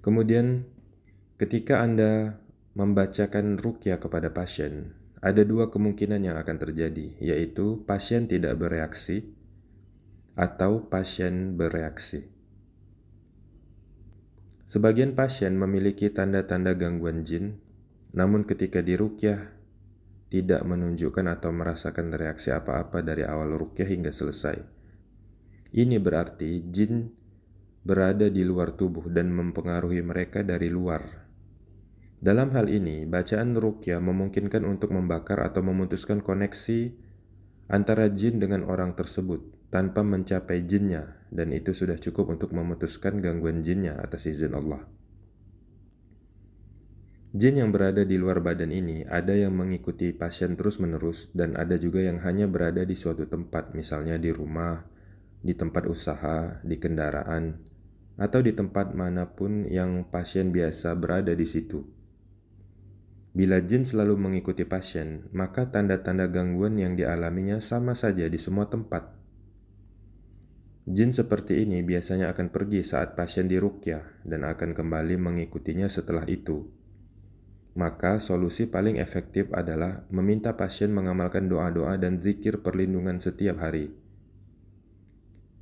Kemudian ketika Anda membacakan rukyah kepada pasien, ada dua kemungkinan yang akan terjadi, yaitu pasien tidak bereaksi atau pasien bereaksi. Sebagian pasien memiliki tanda-tanda gangguan jin, namun ketika dirukyah tidak menunjukkan atau merasakan reaksi apa-apa dari awal rukyah hingga selesai. Ini berarti jin berada di luar tubuh dan mempengaruhi mereka dari luar. Dalam hal ini, bacaan rukyah memungkinkan untuk membakar atau memutuskan koneksi antara jin dengan orang tersebut tanpa mencapai jinnya dan itu sudah cukup untuk memutuskan gangguan jinnya atas izin Allah. Jin yang berada di luar badan ini ada yang mengikuti pasien terus-menerus dan ada juga yang hanya berada di suatu tempat, misalnya di rumah, di tempat usaha, di kendaraan, atau di tempat manapun yang pasien biasa berada di situ. Bila jin selalu mengikuti pasien, maka tanda-tanda gangguan yang dialaminya sama saja di semua tempat. Jin seperti ini biasanya akan pergi saat pasien dirukyah dan akan kembali mengikutinya setelah itu. Maka solusi paling efektif adalah meminta pasien mengamalkan doa-doa dan zikir perlindungan setiap hari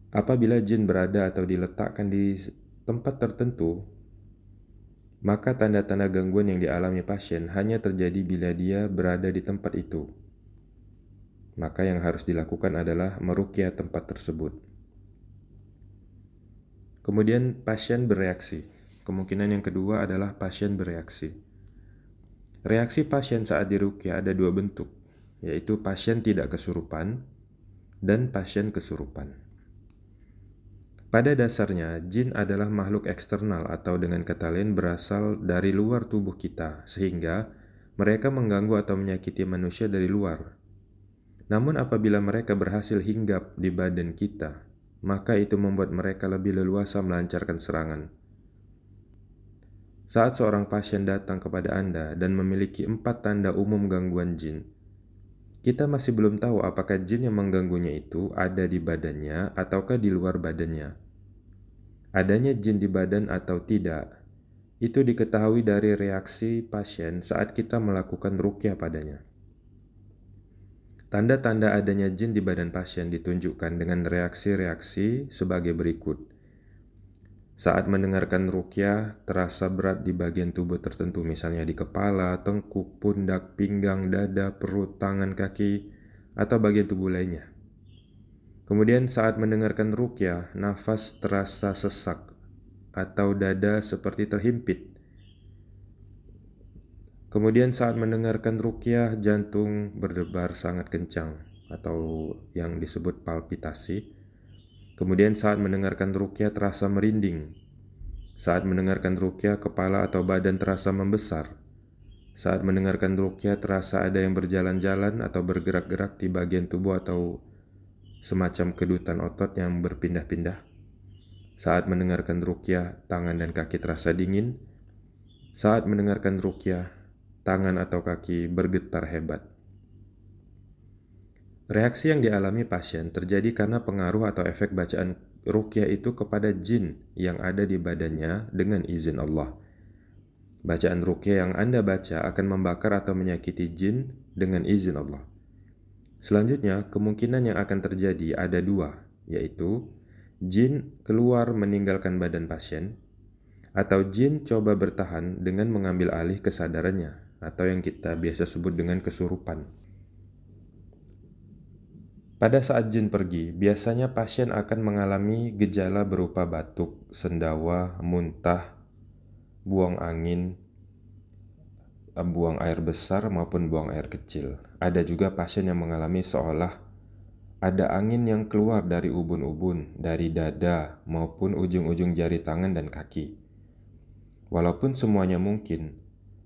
Apabila jin berada atau diletakkan di tempat tertentu, maka tanda-tanda gangguan yang dialami pasien hanya terjadi bila dia berada di tempat itu. Maka yang harus dilakukan adalah merukyah tempat tersebut. Kemudian pasien bereaksi. Kemungkinan yang kedua adalah pasien bereaksi. Reaksi pasien saat dirukyah ada dua bentuk, yaitu pasien tidak kesurupan dan pasien kesurupan. Pada dasarnya, jin adalah makhluk eksternal atau dengan kata lain berasal dari luar tubuh kita, sehingga mereka mengganggu atau menyakiti manusia dari luar. Namun apabila mereka berhasil hinggap di badan kita, maka itu membuat mereka lebih leluasa melancarkan serangan. Saat seorang pasien datang kepada Anda dan memiliki empat tanda umum gangguan jin, kita masih belum tahu apakah jin yang mengganggunya itu ada di badannya ataukah di luar badannya. Adanya jin di badan atau tidak, itu diketahui dari reaksi pasien saat kita melakukan rukyah padanya. Tanda-tanda adanya jin di badan pasien ditunjukkan dengan reaksi-reaksi sebagai berikut. Saat mendengarkan rukyah, terasa berat di bagian tubuh tertentu, misalnya di kepala, tengkuk, pundak, pinggang, dada, perut, tangan, kaki, atau bagian tubuh lainnya. Kemudian saat mendengarkan rukyah, nafas terasa sesak atau dada seperti terhimpit. Kemudian saat mendengarkan rukyah, jantung berdebar sangat kencang atau yang disebut palpitasi Kemudian saat mendengarkan rukyah terasa merinding. Saat mendengarkan rukyah kepala atau badan terasa membesar. Saat mendengarkan rukyah terasa ada yang berjalan-jalan atau bergerak-gerak di bagian tubuh atau semacam kedutan otot yang berpindah-pindah. Saat mendengarkan rukyah, tangan dan kaki terasa dingin. Saat mendengarkan rukyah, tangan atau kaki bergetar hebat. Reaksi yang dialami pasien terjadi karena pengaruh atau efek bacaan rukyah itu kepada jin yang ada di badannya dengan izin Allah. Bacaan rukyah yang Anda baca akan membakar atau menyakiti jin dengan izin Allah. Selanjutnya, kemungkinan yang akan terjadi ada dua, yaitu jin keluar meninggalkan badan pasien atau jin coba bertahan dengan mengambil alih kesadarannya atau yang kita biasa sebut dengan kesurupan. Pada saat jin pergi, biasanya pasien akan mengalami gejala berupa batuk, sendawa, muntah, buang angin, eh, buang air besar maupun buang air kecil. Ada juga pasien yang mengalami seolah ada angin yang keluar dari ubun-ubun, dari dada maupun ujung-ujung jari tangan dan kaki. Walaupun semuanya mungkin,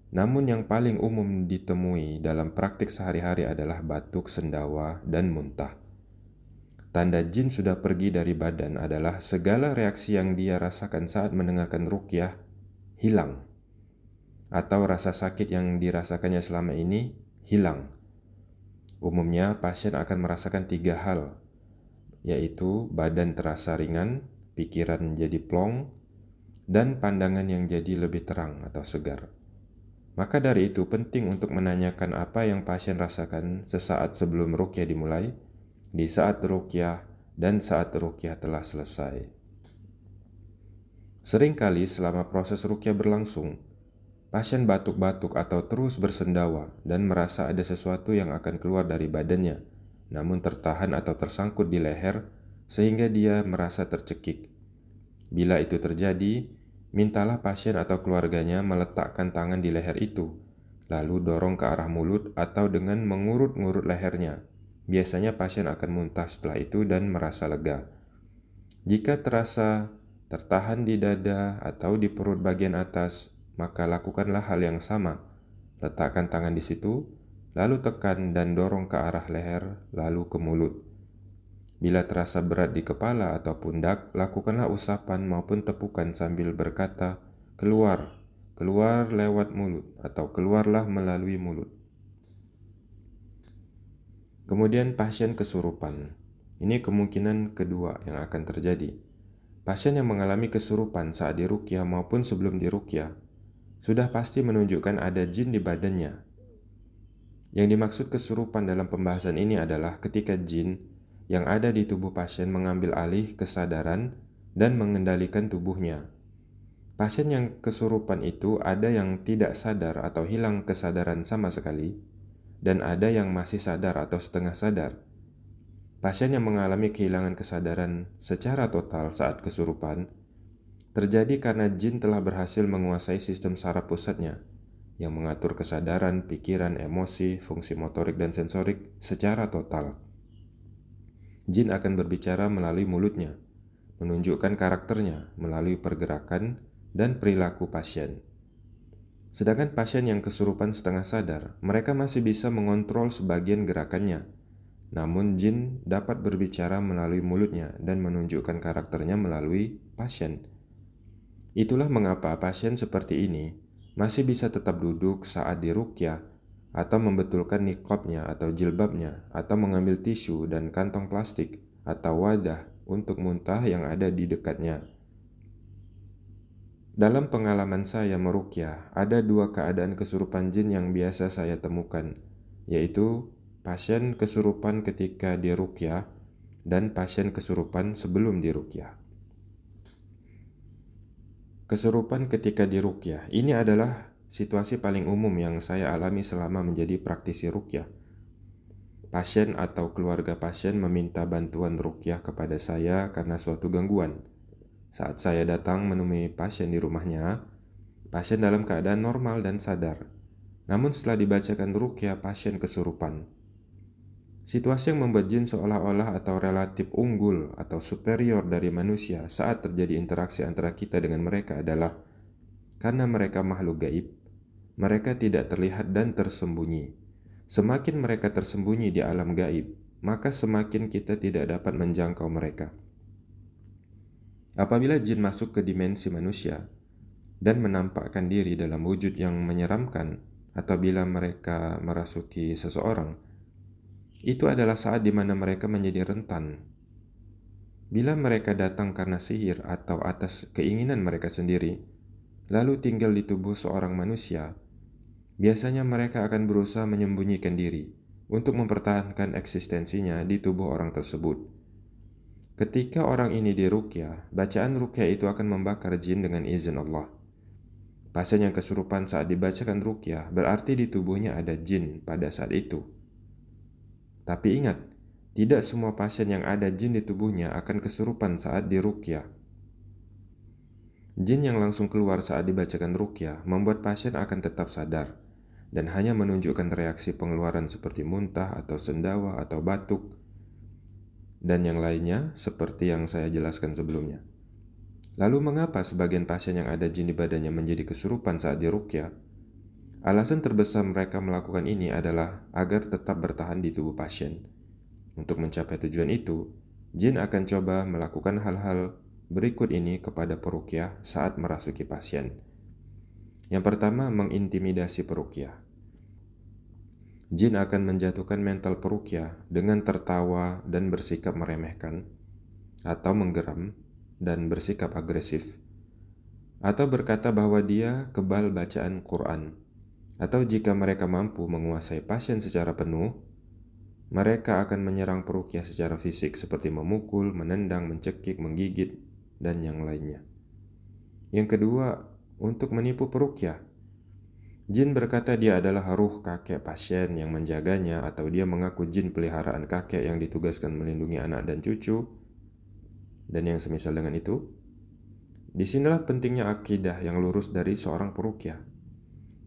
namun yang paling umum ditemui dalam praktik sehari-hari adalah batuk, sendawa, dan muntah. Tanda jin sudah pergi dari badan adalah segala reaksi yang dia rasakan saat mendengarkan rukyah hilang. Atau rasa sakit yang dirasakannya selama ini hilang. Umumnya pasien akan merasakan tiga hal, yaitu badan terasa ringan, pikiran jadi plong, dan pandangan yang jadi lebih terang atau segar. Maka dari itu penting untuk menanyakan apa yang pasien rasakan sesaat sebelum rukyah dimulai, di saat rukyah dan saat rukyah telah selesai. Seringkali selama proses rukyah berlangsung, pasien batuk-batuk atau terus bersendawa dan merasa ada sesuatu yang akan keluar dari badannya, namun tertahan atau tersangkut di leher sehingga dia merasa tercekik. Bila itu terjadi, mintalah pasien atau keluarganya meletakkan tangan di leher itu, lalu dorong ke arah mulut atau dengan mengurut-ngurut lehernya Biasanya pasien akan muntah setelah itu dan merasa lega. Jika terasa tertahan di dada atau di perut bagian atas, maka lakukanlah hal yang sama. Letakkan tangan di situ, lalu tekan dan dorong ke arah leher, lalu ke mulut. Bila terasa berat di kepala atau pundak, lakukanlah usapan maupun tepukan sambil berkata, "Keluar, keluar lewat mulut, atau keluarlah melalui mulut." Kemudian pasien kesurupan. Ini kemungkinan kedua yang akan terjadi. Pasien yang mengalami kesurupan saat dirukyah maupun sebelum dirukyah sudah pasti menunjukkan ada jin di badannya. Yang dimaksud kesurupan dalam pembahasan ini adalah ketika jin yang ada di tubuh pasien mengambil alih kesadaran dan mengendalikan tubuhnya. Pasien yang kesurupan itu ada yang tidak sadar atau hilang kesadaran sama sekali, dan ada yang masih sadar atau setengah sadar. Pasien yang mengalami kehilangan kesadaran secara total saat kesurupan terjadi karena jin telah berhasil menguasai sistem saraf pusatnya yang mengatur kesadaran, pikiran, emosi, fungsi motorik dan sensorik secara total. Jin akan berbicara melalui mulutnya, menunjukkan karakternya melalui pergerakan dan perilaku pasien. Sedangkan pasien yang kesurupan setengah sadar, mereka masih bisa mengontrol sebagian gerakannya. Namun jin dapat berbicara melalui mulutnya dan menunjukkan karakternya melalui pasien. Itulah mengapa pasien seperti ini masih bisa tetap duduk saat dirukyah atau membetulkan nikopnya atau jilbabnya atau mengambil tisu dan kantong plastik atau wadah untuk muntah yang ada di dekatnya. Dalam pengalaman saya merukyah, ada dua keadaan kesurupan jin yang biasa saya temukan, yaitu pasien kesurupan ketika dirukyah dan pasien kesurupan sebelum dirukyah. Kesurupan ketika dirukyah ini adalah situasi paling umum yang saya alami selama menjadi praktisi rukyah. Pasien atau keluarga pasien meminta bantuan rukyah kepada saya karena suatu gangguan saat saya datang menemui pasien di rumahnya, pasien dalam keadaan normal dan sadar. Namun setelah dibacakan rukyah, pasien kesurupan. Situasi yang membuat jin seolah-olah atau relatif unggul atau superior dari manusia saat terjadi interaksi antara kita dengan mereka adalah karena mereka makhluk gaib, mereka tidak terlihat dan tersembunyi. Semakin mereka tersembunyi di alam gaib, maka semakin kita tidak dapat menjangkau mereka. Apabila jin masuk ke dimensi manusia dan menampakkan diri dalam wujud yang menyeramkan, atau bila mereka merasuki seseorang, itu adalah saat di mana mereka menjadi rentan. Bila mereka datang karena sihir atau atas keinginan mereka sendiri, lalu tinggal di tubuh seorang manusia, biasanya mereka akan berusaha menyembunyikan diri untuk mempertahankan eksistensinya di tubuh orang tersebut Ketika orang ini dirukyah, bacaan rukia itu akan membakar jin dengan izin Allah. Pasien yang kesurupan saat dibacakan rukia berarti di tubuhnya ada jin pada saat itu. Tapi ingat, tidak semua pasien yang ada jin di tubuhnya akan kesurupan saat dirukyah. Jin yang langsung keluar saat dibacakan rukia membuat pasien akan tetap sadar dan hanya menunjukkan reaksi pengeluaran seperti muntah atau sendawa atau batuk dan yang lainnya seperti yang saya jelaskan sebelumnya. Lalu mengapa sebagian pasien yang ada jin di badannya menjadi kesurupan saat dirukyah? Alasan terbesar mereka melakukan ini adalah agar tetap bertahan di tubuh pasien. Untuk mencapai tujuan itu, jin akan coba melakukan hal-hal berikut ini kepada perukyah saat merasuki pasien. Yang pertama, mengintimidasi perukyah jin akan menjatuhkan mental perukia ya, dengan tertawa dan bersikap meremehkan, atau menggeram dan bersikap agresif, atau berkata bahwa dia kebal bacaan Quran, atau jika mereka mampu menguasai pasien secara penuh, mereka akan menyerang perukia secara fisik seperti memukul, menendang, mencekik, menggigit, dan yang lainnya. Yang kedua, untuk menipu perukia ya, Jin berkata dia adalah ruh kakek pasien yang menjaganya atau dia mengaku jin peliharaan kakek yang ditugaskan melindungi anak dan cucu dan yang semisal dengan itu. Disinilah pentingnya akidah yang lurus dari seorang perukyah.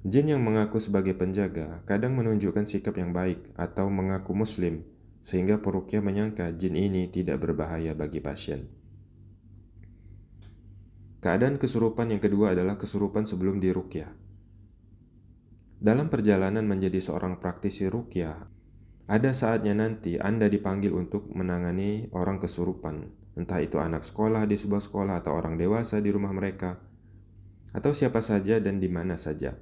Jin yang mengaku sebagai penjaga kadang menunjukkan sikap yang baik atau mengaku muslim sehingga perukyah menyangka jin ini tidak berbahaya bagi pasien. Keadaan kesurupan yang kedua adalah kesurupan sebelum dirukyah. Dalam perjalanan menjadi seorang praktisi rukyah, ada saatnya nanti Anda dipanggil untuk menangani orang kesurupan, entah itu anak sekolah di sebuah sekolah atau orang dewasa di rumah mereka, atau siapa saja dan di mana saja.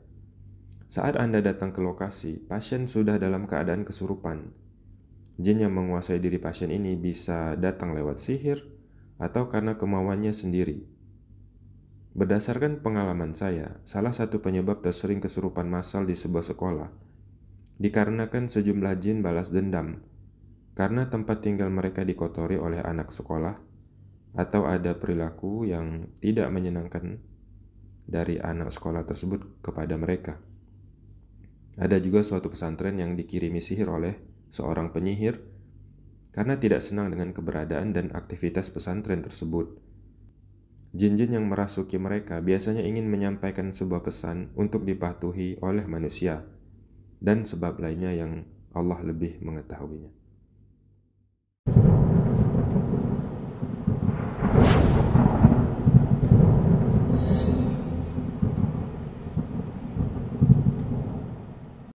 Saat Anda datang ke lokasi, pasien sudah dalam keadaan kesurupan. Jin yang menguasai diri pasien ini bisa datang lewat sihir atau karena kemauannya sendiri. Berdasarkan pengalaman saya, salah satu penyebab tersering kesurupan massal di sebuah sekolah dikarenakan sejumlah jin balas dendam karena tempat tinggal mereka dikotori oleh anak sekolah atau ada perilaku yang tidak menyenangkan dari anak sekolah tersebut kepada mereka. Ada juga suatu pesantren yang dikirimi sihir oleh seorang penyihir karena tidak senang dengan keberadaan dan aktivitas pesantren tersebut Jin-jin yang merasuki mereka biasanya ingin menyampaikan sebuah pesan untuk dipatuhi oleh manusia dan sebab lainnya yang Allah lebih mengetahuinya.